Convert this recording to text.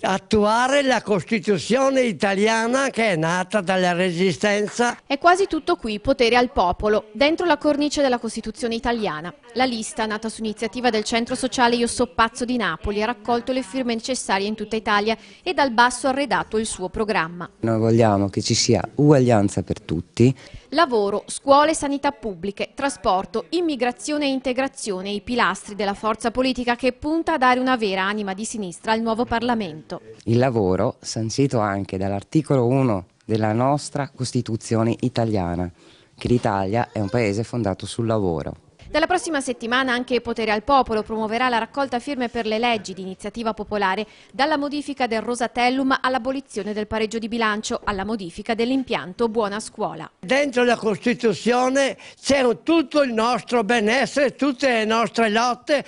attuare la Costituzione italiana che è nata dalla Resistenza. È quasi tutto qui, potere al popolo, dentro la cornice della Costituzione italiana. La lista, nata su iniziativa del Centro Sociale Io So Pazzo di Napoli, ha raccolto le firme necessarie in tutta Italia e dal basso ha redatto il suo programma. Noi vogliamo che ci sia uguaglianza per tutti. Lavoro, scuole sanità pubbliche, trasporto, immigrazione e integrazione, i pilastri della forza politica che punta a dare una vera anima di sinistra al nuovo Parlamento. Parlamento. Il lavoro, sancito anche dall'articolo 1 della nostra Costituzione italiana, che l'Italia è un paese fondato sul lavoro. Dalla prossima settimana anche Potere al Popolo promuoverà la raccolta firme per le leggi di iniziativa popolare, dalla modifica del Rosatellum all'abolizione del pareggio di bilancio, alla modifica dell'impianto Buona Scuola. Dentro la Costituzione c'è tutto il nostro benessere, tutte le nostre lotte,